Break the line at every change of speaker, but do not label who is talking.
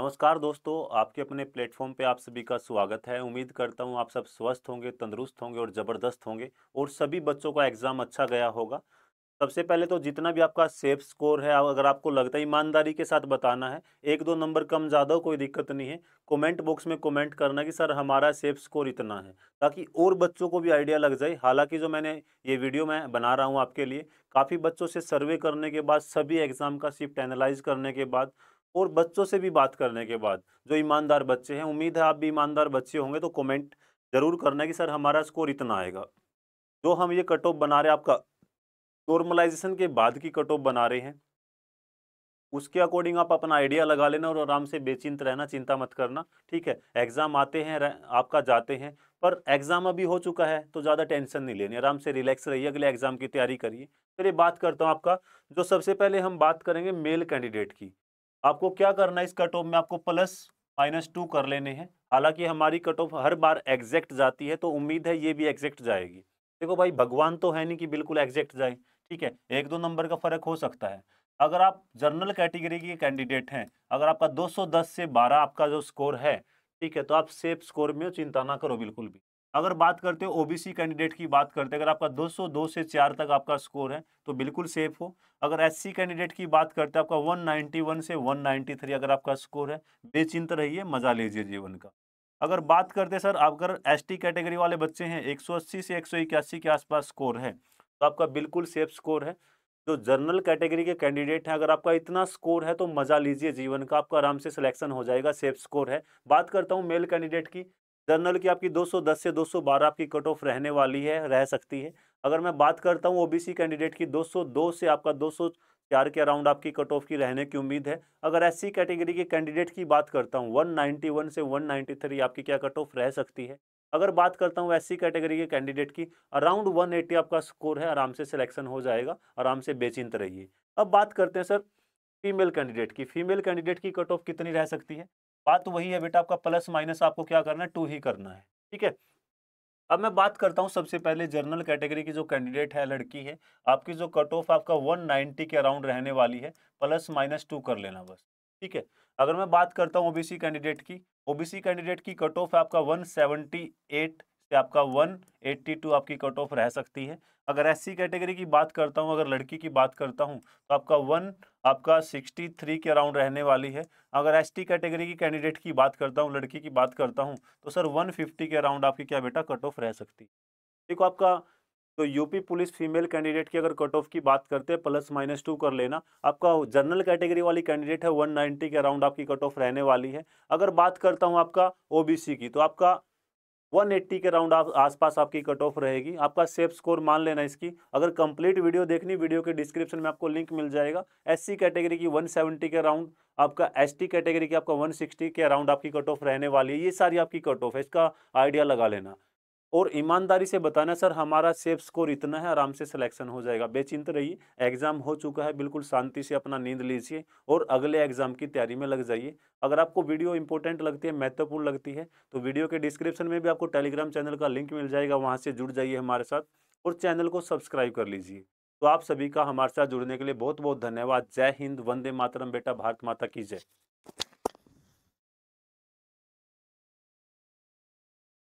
नमस्कार दोस्तों आपके अपने प्लेटफॉर्म पे आप सभी का स्वागत है उम्मीद करता हूँ आप सब स्वस्थ होंगे तंदुरुस्त होंगे और ज़बरदस्त होंगे और सभी बच्चों का एग्ज़ाम अच्छा गया होगा सबसे पहले तो जितना भी आपका सेफ स्कोर है अगर आपको लगता है ईमानदारी के साथ बताना है एक दो नंबर कम ज़्यादा कोई दिक्कत नहीं है कमेंट बॉक्स में कमेंट करना कि सर हमारा सेफ स्कोर इतना है ताकि और बच्चों को भी आइडिया लग जाए हालांकि जो मैंने ये वीडियो मैं बना रहा हूँ आपके लिए काफ़ी बच्चों से सर्वे करने के बाद सभी एग्ज़ाम का शिफ्ट एनालाइज करने के बाद और बच्चों से भी बात करने के बाद जो ईमानदार बच्चे हैं उम्मीद है आप भी ईमानदार बच्चे होंगे तो कमेंट ज़रूर करना कि सर हमारा स्कोर इतना आएगा जो हम ये कट ऑफ बना रहे हैं आपका नॉर्मलाइजेशन के बाद की कट ऑफ बना रहे हैं उसके अकॉर्डिंग आप अपना आइडिया लगा लेना और आराम से बेचिंत रहना चिंता मत करना ठीक है एग्ज़ाम आते हैं आपका जाते हैं पर एग्ज़ाम अभी हो चुका है तो ज़्यादा टेंशन नहीं लेनी आराम से रिलैक्स रहिए अगले एग्ज़ाम की तैयारी करिए चलिए बात करता हूँ आपका जो सबसे पहले हम बात करेंगे मेल कैंडिडेट की आपको क्या करना है इस कट ऑफ में आपको प्लस माइनस टू कर लेने हैं हालांकि हमारी कट ऑफ हर बार एग्जैक्ट जाती है तो उम्मीद है ये भी एग्जैक्ट जाएगी देखो भाई भगवान तो है नहीं कि बिल्कुल एग्जैक्ट जाए ठीक है एक दो नंबर का फर्क हो सकता है अगर आप जनरल कैटेगरी के कैंडिडेट हैं अगर आपका 210 से 12 आपका जो स्कोर है ठीक है तो आप सेफ स्कोर में चिंता ना करो बिल्कुल भी अगर बात करते हो ओबीसी कैंडिडेट की बात करते हैं अगर आपका 202 से चार तक आपका स्कोर है तो बिल्कुल सेफ हो अगर एससी कैंडिडेट की बात करते हैं आपका 191 से 193 अगर आपका स्कोर है बेचिंत रहिए मज़ा लीजिए जीवन का अगर बात करते सर अगर एसटी कैटेगरी वाले बच्चे हैं 180 से एक के आसपास स्कोर है तो आपका बिल्कुल सेफ स्कोर है जो जनरल कैटेगरी के कैंडिडेट हैं अगर आपका इतना स्कोर है तो मज़ा लीजिए जीवन का आपका आराम से सिलेक्शन हो जाएगा सेफ स्कोर है बात करता हूँ मेल कैंडिडेट की जनरल की आपकी 210 से 212 आपकी कट ऑफ रहने वाली है रह सकती है अगर मैं बात करता हूँ ओबीसी कैंडिडेट की 202 से आपका 204 के अराउंड आपकी कट ऑफ की रहने की उम्मीद है अगर एससी कैटेगरी के कैंडिडेट की बात करता हूँ 191 से 193 आपकी क्या कट ऑफ रह सकती है अगर बात करता हूँ एससी कैटेगरी के कैंडिडेट की अराउंड वन आपका स्कोर है आराम से सिलेक्शन हो जाएगा आराम से बेचिंत रहिए अब बात करते हैं सर फीमेल कैंडिडेट की फीमेल कैंडिडेट की कट ऑफ कितनी रह सकती है बात तो वही है बेटा आपका प्लस माइनस आपको क्या करना है टू ही करना है ठीक है अब मैं बात करता हूँ सबसे पहले जर्नल कैटेगरी की जो कैंडिडेट है लड़की है आपकी जो कट ऑफ आपका 190 के अराउंड रहने वाली है प्लस माइनस टू कर लेना बस ठीक है अगर मैं बात करता हूँ ओबीसी कैंडिडेट की ओबीसी कैंडिडेट की कट ऑफ वन आपका 178 पे आपका 182 आपकी कट ऑफ रह सकती है अगर सी कैटेगरी की बात करता हूँ अगर लड़की की बात करता हूँ तो आपका वन आपका 63 के अराउंड रहने वाली है अगर एसटी कैटेगरी की कैंडिडेट की बात करता हूँ लड़की की बात करता हूँ तो सर 150 के अराउंड आपकी क्या बेटा कट ऑफ रह सकती है देखो आपका तो यूपी पुलिस फीमेल कैंडिडेट की अगर कट ऑफ की बात करते हैं प्लस माइनस टू कर लेना आपका जनरल कैटेगरी वाली कैंडिडेट है 190 के अराउंड आपकी कट ऑफ रहने वाली है अगर बात करता हूँ आपका ओबीसी की तो आपका 180 के राउंड आप आसपास आपकी कट ऑफ रहेगी आपका सेफ स्कोर मान लेना इसकी अगर कंप्लीट वीडियो देखनी वीडियो के डिस्क्रिप्शन में आपको लिंक मिल जाएगा एससी कैटेगरी की 170 के राउंड आपका एसटी कैटेगरी की आपका 160 के अराउंड आपकी कट ऑफ रहने वाली है ये सारी आपकी कट ऑफ है इसका आइडिया लगा लेना और ईमानदारी से बताना सर हमारा सेफ स्कोर इतना है आराम से सिलेक्शन हो जाएगा बेचिंत रहिए एग्जाम हो चुका है बिल्कुल शांति से अपना नींद लीजिए और अगले एग्जाम की तैयारी में लग जाइए अगर आपको वीडियो इंपॉर्टेंट लगती है महत्वपूर्ण लगती है तो वीडियो के डिस्क्रिप्शन में भी आपको टेलीग्राम चैनल का लिंक मिल जाएगा वहाँ से जुड़ जाइए हमारे साथ और चैनल को सब्सक्राइब कर लीजिए तो आप सभी का हमारे साथ जुड़ने के लिए बहुत बहुत धन्यवाद जय हिंद वंदे मातरम बेटा भारत माता की जय